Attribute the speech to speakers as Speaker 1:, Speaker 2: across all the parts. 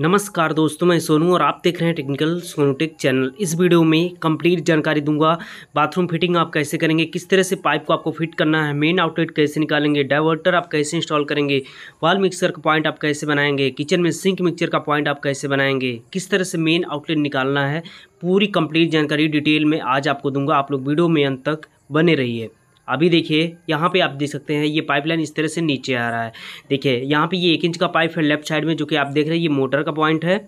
Speaker 1: नमस्कार दोस्तों मैं सोनू और आप देख रहे हैं टेक्निकल सोनोटेक चैनल इस वीडियो में कंप्लीट जानकारी दूंगा बाथरूम फिटिंग आप कैसे करेंगे किस तरह से पाइप को आपको फिट करना है मेन आउटलेट कैसे निकालेंगे डाइवर्टर आप कैसे इंस्टॉल करेंगे वाल मिक्सर का पॉइंट आप कैसे बनाएंगे किचन में सिंक मिक्सर का पॉइंट आप कैसे बनाएंगे किस तरह से मेन आउटलेट निकालना है पूरी कंप्लीट जानकारी डिटेल में आज आपको दूंगा आप लोग वीडियो में अंत तक बने रहिए अभी देखिए यहाँ पे आप देख सकते हैं ये पाइपलाइन इस तरह से नीचे आ रहा है देखिए यहाँ पे ये एक इंच का पाइप है लेफ्ट साइड में जो कि आप देख रहे हैं ये मोटर का पॉइंट है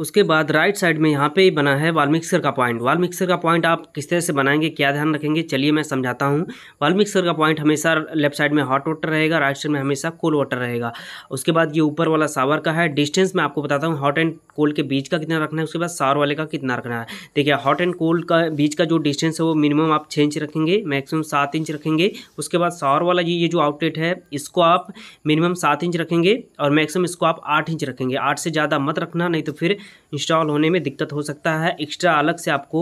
Speaker 1: उसके बाद राइट साइड में यहाँ पे बना है वाल मिक्सर का पॉइंट वाल मिक्सर का पॉइंट आप किस तरह से बनाएंगे क्या ध्यान रखेंगे चलिए मैं समझाता हूँ वाल मिक्सर का पॉइंट हमेशा लेफ्ट साइड में हॉट वाटर रहेगा राइट साइड में हमेशा कोल्ड वाटर रहेगा उसके बाद ये ऊपर वाला सावर का है डिस्टेंस मैं आपको बताता हूँ हॉट एंड कोल्ड के बीच का कितना रखना है उसके बाद सावर वाले का कितना रखना है देखिए हॉट एंड कोल्ड का बीच का जो डिस्टेंस है वो मिनिमम आप छः इंच रखेंगे मैक्सिमम सात इंच रखेंगे उसके बाद सावर वाला ये जो आउटलेट है इसको आप मिनिमम सात इंच रखेंगे और मैक्सिमम इसको आप आठ इंच रखेंगे आठ से ज़्यादा मत रखना नहीं तो फिर इंस्टॉल होने में दिक्कत हो सकता है एक्स्ट्रा अलग से आपको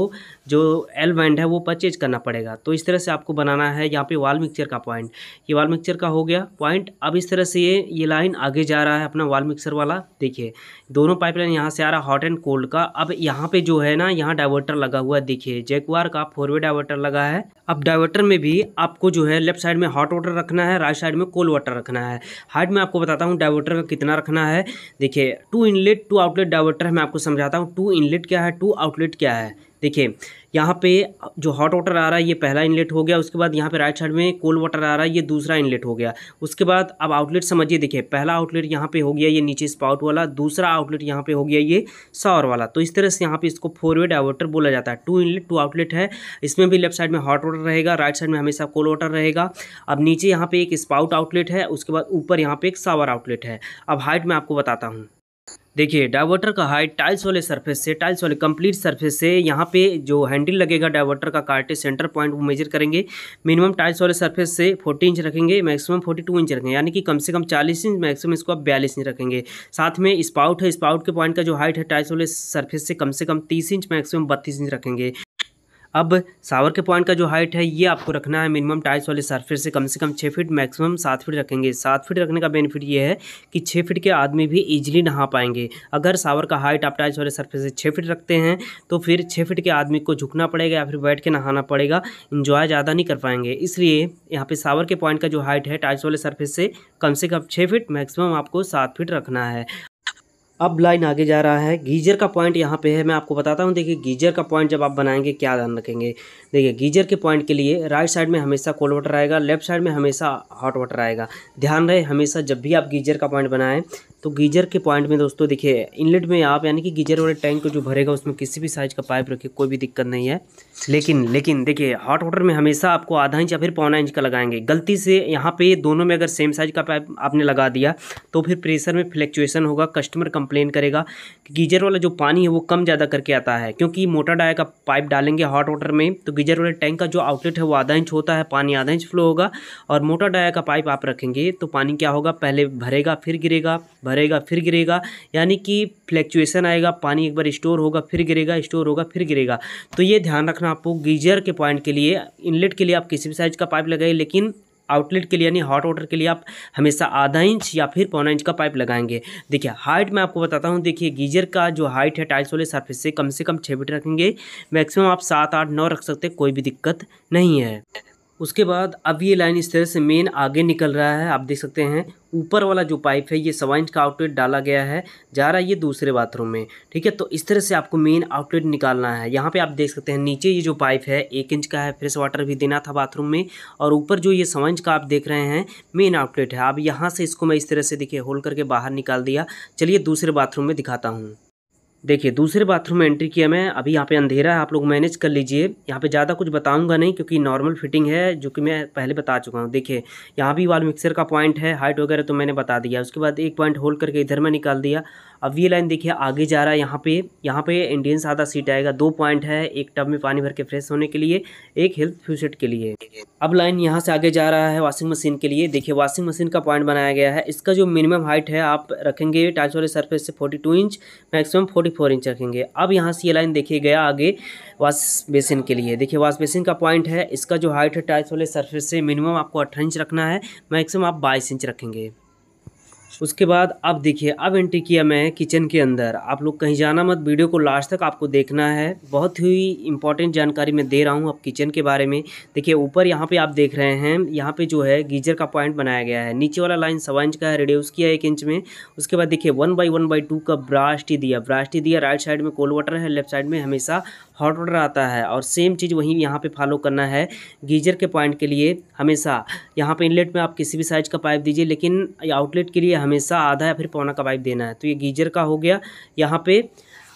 Speaker 1: जो एल बैंड है वो परचेज करना पड़ेगा तो इस तरह से आपको बनाना है यहाँ पे वाल मिक्सर का पॉइंट ये वाल मिक्सर का हो गया पॉइंट अब इस तरह से ये ये लाइन आगे जा रहा है अपना वाल मिक्सर वाला देखिए दोनों पाइपलाइन यहाँ से आ रहा हॉट एंड कोल्ड का अब यहाँ पे जो है ना यहाँ डाइवर्टर लगा हुआ है देखिए जैकवार का फोर वे डाइवर्टर लगा है अब डाइवर्टर में भी आपको जो है लेफ्ट साइड में हॉट वाटर रखना है राइट साइड में कोल्ड वाटर रखना है हाइट में आपको बताता हूँ डाइवर्टर का कितना रखना है देखिए two inlet two outlet diverter है मैं आपको समझाता हूँ टू इनलेट क्या है टू आउटलेट क्या है देखिए यहाँ पे जो हॉट वाटर आ रहा है ये पहला इनलेट हो गया उसके बाद यहाँ पे राइट साइड में कोल्ड वाटर आ रहा है ये दूसरा इनलेट हो गया उसके बाद अब आउटलेट समझिए देखिए पहला आउटलेट यहाँ पे हो गया ये नीचे स्पाउट वाला दूसरा आउटलेट यहाँ पे हो गया ये सावर वाला तो इस तरह से यहाँ पे इसको फोरवे डाइवर्टर बोला जाता है टू इनलेट टू आउटलेट है इसमें भी लेफ्ट साइड में हॉट वाटर रहेगा राइट साइड में हमेशा कोल्ड वाटर रहेगा अब नीचे यहाँ पे एक स्पाउट आउटलेट है उसके बाद ऊपर यहाँ पे एक सावर आउटलेट है अब हाइट मैं आपको बताता हूँ देखिए डाइवर्टर का हाइट टाइल्स वाले सरफेस से टाइल्स वाले कंप्लीट सरफेस से यहाँ पे जो हैंडल लगेगा डाइवर्टर का कार्टे सेंटर पॉइंट वो मेजर करेंगे मिनिमम टाइल्स वाले सरफेस से 40 इंच रखेंगे मैक्सिमम 42 इंच रखेंगे यानी कि कम से कम 40 इंच मैक्सिमम इसको आप 42 इंच रखेंगे साथ में स्पाउट है स्पाउट के पॉइंट का जो हाइट है टाइल्स वाले सर्फेस से कम से कम तीस इंच मैक्सिमम बत्तीस इंच रखेंगे अब सावर के पॉइंट का जो हाइट है ये आपको रखना है मिनिमम टाइल्स वाले सरफेस से कम से कम छः फीट मैक्सिमम सात फीट रखेंगे सात फीट रखने का बेनिफिट ये है कि छः फीट के आदमी भी ईजिली नहा पाएंगे अगर सावर का हाइट आप टाइल्स वाले सरफेस से छः फीट रखते हैं तो फिर छः फीट के आदमी को झुकना पड़ेगा या फिर बैठ के नहाना पड़ेगा इन्जॉय ज़्यादा नहीं कर पाएंगे इसलिए यहाँ पर सावर के पॉइंट का जो हाइट है टाइल्स वाले सर्फेस से कम से कम छः फिट मैक्सिमम आपको सात फिट रखना है अब लाइन आगे जा रहा है गीजर का पॉइंट यहाँ पे है मैं आपको बताता हूँ देखिए गीजर का पॉइंट जब आप बनाएंगे क्या ध्यान रखेंगे देखिए गीजर के पॉइंट के लिए राइट साइड में हमेशा कोल्ड वाटर आएगा लेफ्ट साइड में हमेशा हॉट वाटर आएगा ध्यान रहे हमेशा जब भी आप गीजर का पॉइंट बनाएं तो गीजर के पॉइंट में दोस्तों देखिए इनलेट में आप यानी कि गीजर वाले टैंक को जो भरेगा उसमें किसी भी साइज़ का पाइप रखिए कोई भी दिक्कत नहीं है लेकिन लेकिन देखिए हॉट वाटर में हमेशा आपको आधा इंच या फिर पौना इंच का लगाएंगे गलती से यहाँ पे दोनों में अगर सेम साइज़ का पाइप आपने लगा दिया तो फिर प्रेशर में फ्लैक्चुएसन होगा कस्टमर कंप्लेन करेगा कि गीजर वाला जो पानी है वो कम ज़्यादा करके आता है क्योंकि मोटा डाया का पाइप डालेंगे हॉट वाटर में तो गीजर वाले टैंक का जो आउटलेट है वो आधा इंच होता है पानी आधा इंच फ्लो होगा और मोटा डाया का पाइप आप रखेंगे तो पानी क्या होगा पहले भरेगा फिर गिरेगा भरेगा फिर गिरेगा यानी कि फ्लैक्चुएसन आएगा पानी एक बार स्टोर होगा फिर गिरेगा स्टोर होगा फिर गिरेगा तो ये ध्यान रखना आपको गीजर के पॉइंट के लिए इनलेट के लिए आप किसी भी साइज़ का पाइप लगाइए लेकिन आउटलेट के लिए यानी हॉट वाटर के लिए आप हमेशा आधा इंच या फिर पौना इंच का पाइप लगाएंगे देखिए हाइट मैं आपको बताता हूँ देखिए गीजर का जो हाइट है टाइल्स वाले सरफेस से कम से कम छः फीट रखेंगे मैक्सिमम आप सात आठ नौ रख सकते कोई भी दिक्कत नहीं है उसके बाद अब ये लाइन इस तरह से मेन आगे निकल रहा है आप देख सकते हैं ऊपर वाला जो पाइप है ये सवा इंच का आउटलेट डाला गया है जा रहा है ये दूसरे बाथरूम में ठीक है तो इस तरह से आपको मेन आउटलेट निकालना है यहाँ पे आप देख सकते हैं नीचे ये जो पाइप है एक इंच का है फ्रेश वाटर भी देना था बाथरूम में और ऊपर जो ये सवा इंच का आप देख रहे हैं मेन आउटलेट है अब यहाँ से इसको मैं इस तरह से देखिए होल करके बाहर निकाल दिया चलिए दूसरे बाथरूम में दिखाता हूँ देखिए दूसरे बाथरूम में एंट्री किया मैं अभी यहाँ पे अंधेरा है आप लोग मैनेज कर लीजिए यहाँ पे ज़्यादा कुछ बताऊंगा नहीं क्योंकि नॉर्मल फिटिंग है जो कि मैं पहले बता चुका हूँ देखिए यहाँ भी वाल मिक्सर का पॉइंट है हाइट वगैरह तो मैंने बता दिया उसके बाद एक पॉइंट होल्ड करके इधर में निकाल दिया अब ये लाइन देखिए आगे जा रहा है यहाँ पे यहाँ पे इंडियन आधा सीट आएगा दो पॉइंट है एक टब में पानी भर के फ्रेश होने के लिए एक हेल्थ फ्यूसेट के लिए अब लाइन यहाँ से आगे जा रहा है वॉशिंग मशीन के लिए देखिए वॉशिंग मशीन का पॉइंट बनाया गया है इसका जो मिनिमम हाइट है आप रखेंगे टाइल्स वाले सर्फेस से forty two inch maximum forty four inch रखेंगे अब यहाँ से ये लाइन देखिए गया आगे वॉश बेसिन के लिए देखिए वॉश बेसिन का पॉइंट है इसका जो हाइट है टाइल्स वाले सर्फेस से मिनिमम आपको अट्ठाईस इंच रखना है मैक्सिमम आप बाईस इंच रखेंगे उसके बाद अब देखिए अब एंट्री किया मैं किचन के अंदर आप लोग कहीं जाना मत वीडियो को लास्ट तक आपको देखना है बहुत ही इंपॉर्टेंट जानकारी मैं दे रहा हूँ अब किचन के बारे में देखिए ऊपर यहाँ पे आप देख रहे हैं यहाँ पे जो है गीजर का पॉइंट बनाया गया है नीचे वाला लाइन सवा इंच का है रेडियस किया एक इंच में उसके बाद देखिए one by one by two का ब्रास्ट ही दिया ब्रास्ट ही दिया राइट साइड में कोल्ड वाटर है लेफ्ट साइड में हमेशा हॉट वाटर आता है और सेम चीज़ वहीं यहाँ पे फॉलो करना है गीजर के पॉइंट के लिए हमेशा यहाँ पे इनलेट में आप किसी भी साइज़ का पाइप दीजिए लेकिन आउटलेट के लिए हमेशा आधा या फिर पौना का पाइप देना है तो ये गीजर का हो गया यहाँ पर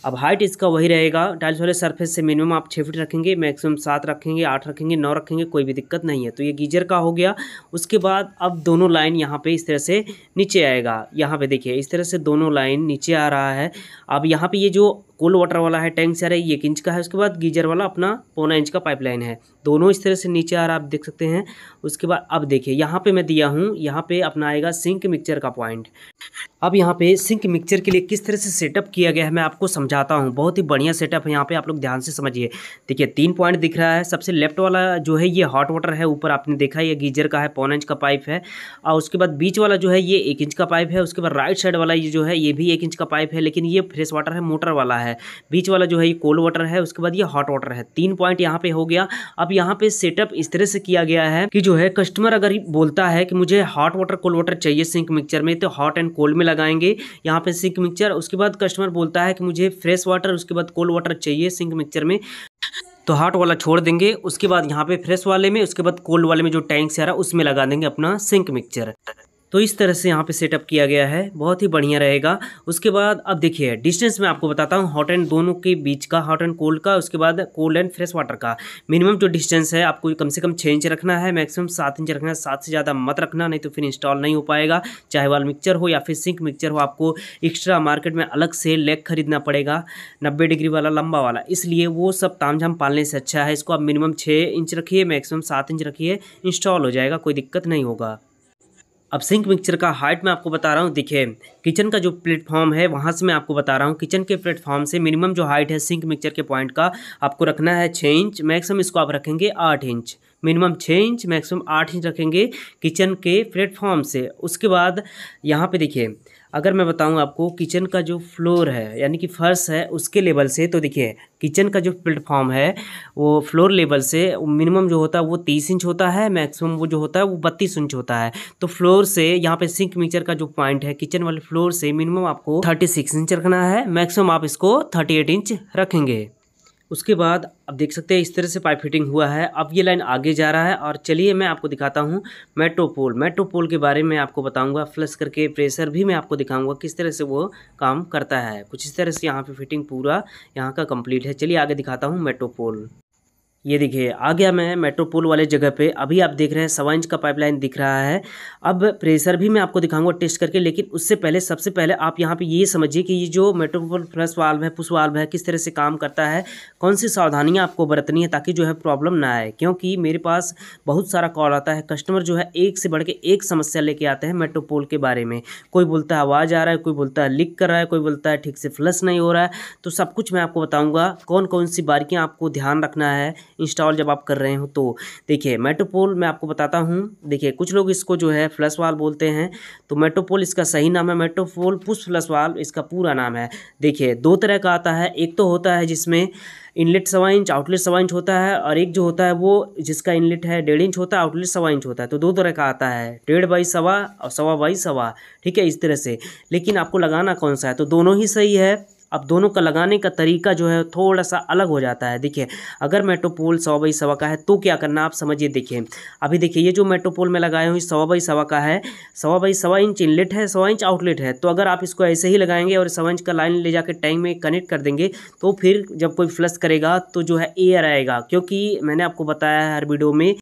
Speaker 1: अब हाइट इसका वही रहेगा टाइल्स वाले सरफेस से मिनिमम आप छः फीट रखेंगे मैक्सिमम सात रखेंगे आठ रखेंगे नौ रखेंगे कोई भी दिक्कत नहीं है तो ये गीजर का हो गया उसके बाद अब दोनों लाइन यहाँ पे इस तरह से नीचे आएगा यहाँ पे देखिए इस तरह से दोनों लाइन नीचे आ रहा है अब यहाँ पर ये जो कोल्ड वाटर वाला है टैंक से आ रहा है ये इंच का है उसके बाद गीजर वाला अपना पौना इंच का पाइपलाइन है दोनों इस तरह से नीचे आ रहा है आप देख सकते हैं उसके बाद अब देखिए यहाँ पे मैं दिया हूँ यहाँ पे अपना आएगा सिंक मिक्सचर का पॉइंट अब यहाँ पे सिंक मिक्सचर के लिए किस तरह से सेटअप किया गया है मैं आपको समझा समझाता हूँ बहुत ही बढ़िया सेटअप है यहाँ पे आप लोग ध्यान से समझिए देखिए तीन पॉइंट दिख रहा है सबसे लेफ्ट वाला जो है ये हॉट वाटर है ऊपर आपने देखा ये गीजर का है पौन इंच का पाइप है और उसके बाद बीच वाला जो है ये एक इंच का पाइप है उसके बाद राइट साइड वाला ये जो है ये भी एक इंच का पाइप है लेकिन ये फ्रेश वाटर है मोटर वाला है बीच वाला जो है ये कोल्ड वाटर है उसके बाद ये हॉट वाटर है तीन पॉइंट यहाँ पे हो गया अब यहाँ पे सेटअप इस तरह से किया गया है कि जो है कस्टमर अगर बोलता है कि मुझे हॉट वाटर कोल्ड वाटर चाहिए सिंक मिक्सर में तो हॉट एंड कोल्ड में लगाएंगे यहाँ पे सिंक मिक्सर उसके बाद कस्टमर बोलता है कि मुझे फ्रेश वाटर उसके बाद कोल्ड वाटर चाहिए सिंक मिक्सचर में तो हॉट वाला छोड़ देंगे उसके बाद यहाँ पे फ्रेश वाले में उसके बाद कोल्ड वाले में जो टैंक से आ रहा है उसमें लगा देंगे अपना सिंक मिक्सचर तो इस तरह से यहाँ पे सेटअप किया गया है बहुत ही बढ़िया रहेगा उसके बाद अब देखिए डिस्टेंस में आपको बताता हूँ हॉट एंड दोनों के बीच का हॉट एंड कोल्ड का उसके बाद कोल्ड एंड फ्रेश वाटर का मिनिमम जो डिस्टेंस है आपको कम से कम छः इंच रखना है मैक्सिमम सात इंच रखना है सात से ज़्यादा मत रखना नहीं तो फिर इंस्टॉल नहीं हो पाएगा चाहे वाल मिक्सर हो या फिर सिंक मिक्सर हो आपको एक्स्ट्रा मार्केट में अलग से लेग खरीदना पड़ेगा नब्बे डिग्री वाला लंबा वाला इसलिए वो सब ताम पालने से अच्छा है इसको आप मिनिमम छः इंच रखिए मैक्सिमम सात इंच रखिए इंस्टॉल हो जाएगा कोई दिक्कत नहीं होगा अब सिंक मिक्सचर का हाइट मैं आपको बता रहा हूँ देखिए किचन का जो प्लेटफॉर्म है वहाँ से मैं आपको बता रहा हूँ किचन के प्लेटफॉर्म से मिनिमम जो हाइट है सिंक मिक्सर के पॉइंट का आपको रखना है छः इंच मैक्सिमम इसको आप रखेंगे आठ इंच मिनिमम छः इंच मैक्सिमम आठ इंच रखेंगे किचन के प्लेटफॉर्म से उसके बाद यहाँ पे देखिए अगर मैं बताऊं आपको किचन का जो फ्लोर है यानी कि फर्श है उसके लेवल से तो देखिए किचन का जो प्लेटफॉर्म है वो फ्लोर लेवल से मिनिमम जो होता है वो तीस इंच होता है मैक्सिमम वो जो होता है वो बत्तीस इंच होता है तो फ्लोर से यहाँ पे सिंक मिक्सर का जो पॉइंट है किचन वाले फ्लोर से मिनिमम आपको थर्टी सिक्स इंच रखना है मैक्सिमम आप इसको थर्टी एट इंच रखेंगे उसके बाद अब देख सकते हैं इस तरह से पाइप फिटिंग हुआ है अब ये लाइन आगे जा रहा है और चलिए मैं आपको दिखाता हूँ मेट्रोपोल मेट्रोपोल के बारे में आपको बताऊँगा फ्लस करके प्रेशर भी मैं आपको दिखाऊँगा किस तरह से वो काम करता है कुछ इस तरह से यहाँ पर फिटिंग पूरा यहाँ का कम्प्लीट है चलिए आगे दिखाता हूँ मेट्रोपोल ये देखिए आ गया मैं मेट्रोपोल वाले जगह पे अभी आप देख रहे हैं सवा इंच का पाइपलाइन दिख रहा है अब प्रेशर भी मैं आपको दिखाऊंगा टेस्ट करके लेकिन उससे पहले सबसे पहले आप यहाँ पे ये समझिए कि ये जो मेट्रोपोल फ्लस वाल्व है पुश वाल्व है किस तरह से काम करता है कौन सी सावधानियाँ आपको बरतनी है ताकि जो है प्रॉब्लम ना आए क्योंकि मेरे पास बहुत सारा कॉल आता है कस्टमर जो है एक से बढ़ के एक समस्या लेके आते हैं मेट्रो के बारे में कोई बोलता है आवाज़ आ रहा है कोई बोलता है लीक कर रहा है कोई बोलता है ठीक से फ्लस नहीं हो रहा है तो सब कुछ मैं आपको बताऊँगा कौन कौन सी बारीकियाँ आपको ध्यान रखना है इंस्टॉल जब आप कर रहे हो तो देखिए मेटोपोल मैं आपको बताता हूँ देखिए कुछ लोग इसको जो है फ्लस वाल बोलते हैं तो मेटोपोल इसका सही नाम है मेटोपोल पुश फ्लस वाल इसका पूरा नाम है देखिए दो तरह का आता है एक तो होता है जिसमें इनलेट सवा इंच आउटलेट सवा इंच होता है और एक जो होता है वो जिसका इनलेट है डेढ़ इंच होता है आउटलेट सवा इंच होता है तो दो तरह का आता है डेढ़ बाई सवा और सवा बाई सवा ठीक है इस तरह से लेकिन आपको लगाना कौन सा है तो दोनों ही सही है अब दोनों का लगाने का तरीका जो है थोड़ा सा अलग हो जाता है देखिए अगर मेट्रोपोल सवा बाई सवा का है तो क्या करना आप समझिए देखिए अभी देखिए ये जो मेट्रोपोल में लगाए हुए सवा बाई सवा का है सवा बाई सवा इंच इनलेट है सवा इंच आउटलेट है तो अगर आप इसको ऐसे ही लगाएंगे और सवा इंच का लाइन ले जाकर टैंक में कनेक्ट कर देंगे तो फिर जब कोई फ्लश करेगा तो जो है एयर आएगा क्योंकि मैंने आपको बताया है हर वीडियो में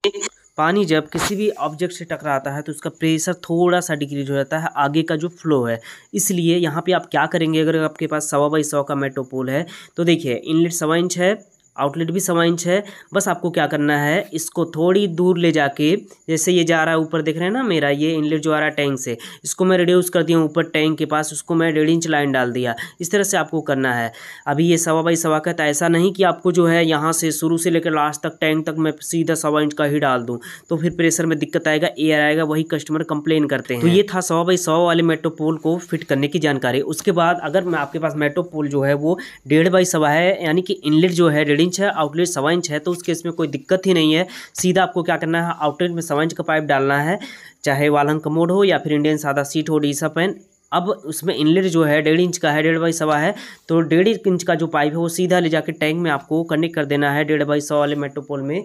Speaker 1: पानी जब किसी भी ऑब्जेक्ट से टकराता है तो उसका प्रेशर थोड़ा सा डिक्रीज हो जाता है आगे का जो फ्लो है इसलिए यहाँ पे आप क्या करेंगे अगर आपके पास सवा बाई सौ का मेट्रोपोल है तो देखिए इनलेट सवा इंच है आउटलेट भी सवा इंच है बस आपको क्या करना है इसको थोड़ी दूर ले जाके जैसे ये जा रहा है ऊपर देख रहे हैं ना मेरा ये इनलेट जो आ रहा है टैंक से इसको मैं रिड्यूस कर दिया ऊपर टैंक के पास उसको मैं डेढ़ इंच लाइन डाल दिया इस तरह से आपको करना है अभी ये सवा बाई सवा का तो ऐसा नहीं कि आपको जो है यहाँ से शुरू से लेकर लास्ट तक टैंक तक मैं सीधा सवा इंच का ही डाल दूँ तो फिर प्रेशर में दिक्कत आएगा एयर आएगा वही कस्टमर कंप्लेन करते तो हैं तो ये था सवा बाई सवा वाले मेट्रो पोल को फिट करने की जानकारी उसके बाद अगर आपके पास मेट्रो पोल जो है वो डेढ़ बाई सवा है यानी कि इनलेट जो है डेढ़ हेडिंग है आउटलेट सवा इंच है तो उस केस में कोई दिक्कत ही नहीं है सीधा आपको क्या करना है आउटलेट में सवा इंच का पाइप डालना है चाहे वालहंग कमोड हो या फिर इंडियन सादा सीट हो डीसा पेन अब उसमें इनलेट जो है डेढ़ इंच का है डेढ़ बाई सवा है तो डेढ़ इंच का जो पाइप है वो सीधा ले जाके टैंक में आपको कनेक्ट कर देना है डेढ़ बाई सवा वाले मेट्रोपोल में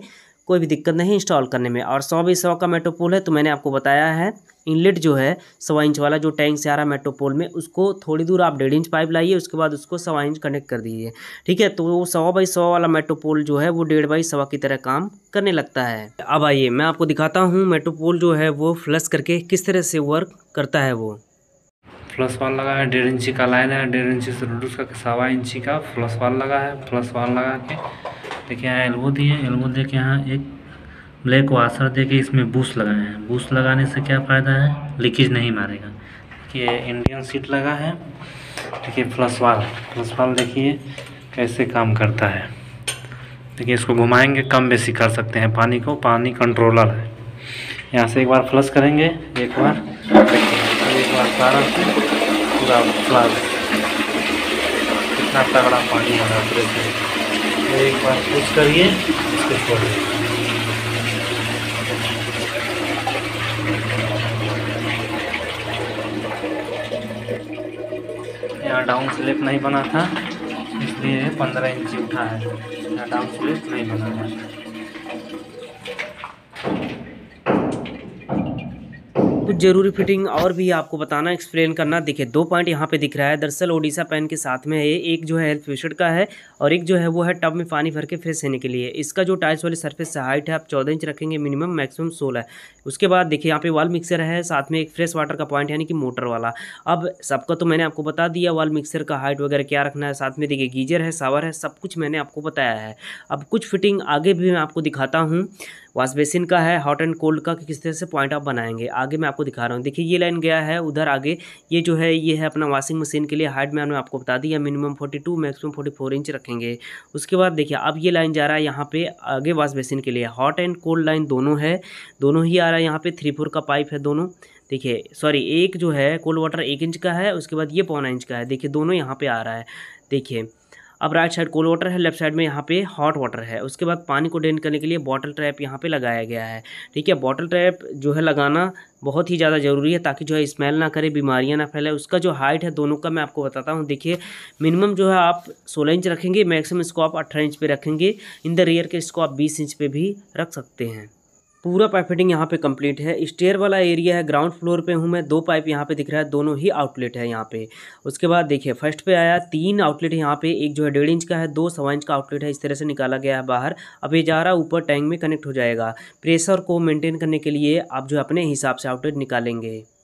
Speaker 1: कोई भी दिक्कत नहीं इंस्टॉल करने में और सौ बीस सौ का मेट्रोपोल है तो मैंने आपको बताया है इनलेट जो है सवा इंच वाला जो टैंक से आ रहा है मेट्रोपोल में उसको थोड़ी दूर आप डेढ़ इंच पाइप लाइए उसके बाद उसको सवा इंच कनेक्ट कर दीजिए ठीक है तो वो सवा बाई सवा वाला मेट्रोपोल जो है वो डेढ़ बाई सवा की तरह काम करने लगता है अब आइए मैं आपको दिखाता हूँ मेट्रोपोल जो है वो फ्लस करके किस तरह से वर्क करता है वो फ्लस वाल लगा है डेढ़ इंची का लाइन है डेढ़ इंची से उसका सवा इंची का फ्लस वाल लगा है फ्लस वाल लगा के देखिए यहाँ एल्बो दिए एल्बो दे के यहाँ एक ब्लैक वाशर दे के इसमें बूस लगाए हैं बूस लगाने से क्या फ़ायदा है लीकेज नहीं मारेगा देखिए इंडियन सीट लगा है देखिए फ्लस वाल फ्लस वाल देखिए कैसे काम करता है देखिए इसको घुमाएंगे कम बेसी कर सकते हैं पानी को पानी कंट्रोलर है यहाँ से एक बार फ्लश करेंगे एक बार एक बार सारा से पूरा फ्लश कितना तगड़ा पानी आ रहा है और एक बार कुछ करिए इसको छोड़िए यहाँ डाउन स्लेप नहीं बना था इसलिए पंद्रह इंची उठा है यहाँ डाउन स्लेप नहीं बना था ज़रूरी फिटिंग और भी आपको बताना एक्सप्लेन करना देखिए दो पॉइंट यहाँ पे दिख रहा है दरअसल ओडिशा पैन के साथ में है एक जो है हेल्थ वेस्टेड का है और एक जो है वो है टब में पानी भर के फ्रेश रहने के लिए इसका जो टाइल्स वाली सर्फेस से हाइट है आप चौदह इंच रखेंगे मिनिमम मैक्सिमम सोलह उसके बाद देखिए यहाँ पे वाल मिक्सर है साथ में एक फ्रेश वाटर का पॉइंट यानी कि मोटर वाला अब सबका तो मैंने आपको बता दिया वाल मिक्सर का हाइट वगैरह क्या रखना है साथ में देखिए गीजर है सावर है सब कुछ मैंने आपको बताया है अब कुछ फिटिंग आगे भी मैं आपको दिखाता हूँ वाश बेसिन का है हॉट एंड कोल्ड का कि किस तरह से पॉइंट आप बनाएंगे आगे मैं आपको दिखा रहा हूँ देखिए ये लाइन गया है उधर आगे ये जो है ये है अपना वॉशिंग मशीन के लिए हाइट मैंने आपको बता दिया minimum forty two maximum forty four inch रखेंगे उसके बाद देखिए अब ये लाइन जा रहा है यहाँ पे आगे वॉश बेसिन के लिए हॉट एंड कोल्ड लाइन दोनों है दोनों ही आ रहा है यहाँ पर थ्री फोर का पाइप है दोनों देखिए सॉरी एक जो है कोल्ड वाटर एक इंच का है उसके बाद ये पौना इंच का है देखिए दोनों यहाँ पर आ रहा है देखिए अब राइट साइड कोल्ड वाटर है लेफ्ट साइड में यहाँ पे हॉट वाटर है उसके बाद पानी को ड्रेन करने के लिए बॉटल ट्रैप यहाँ पे लगाया गया है ठीक है बॉटल ट्रैप जो है लगाना बहुत ही ज़्यादा ज़रूरी है ताकि जो है स्मेल ना करे बीमारियाँ ना फैले उसका जो हाइट है दोनों का मैं आपको बताता हूँ देखिए मिनिमम जो है आप सोलह इंच रखेंगे मैक्सिमम इसको आप अट्ठारह इंच पर रखेंगे इन द रेयर के इसको आप बीस इंच पर भी रख सकते हैं पूरा फिटिंग यहाँ पे कंप्लीट है स्टेयर वाला एरिया है ग्राउंड फ्लोर पे हूँ मैं दो पाइप यहाँ पे दिख रहा है दोनों ही आउटलेट है यहाँ पे उसके बाद देखिए फर्स्ट पे आया तीन आउटलेट यहाँ पे एक जो है डेढ़ इंच का है दो सवा इंच का आउटलेट है इस तरह से निकाला गया है बाहर अब ये जा रहा ऊपर टैंक में कनेक्ट हो जाएगा प्रेशर को मेनटेन करने के लिए आप जो अपने हिसाब से आउटलेट निकालेंगे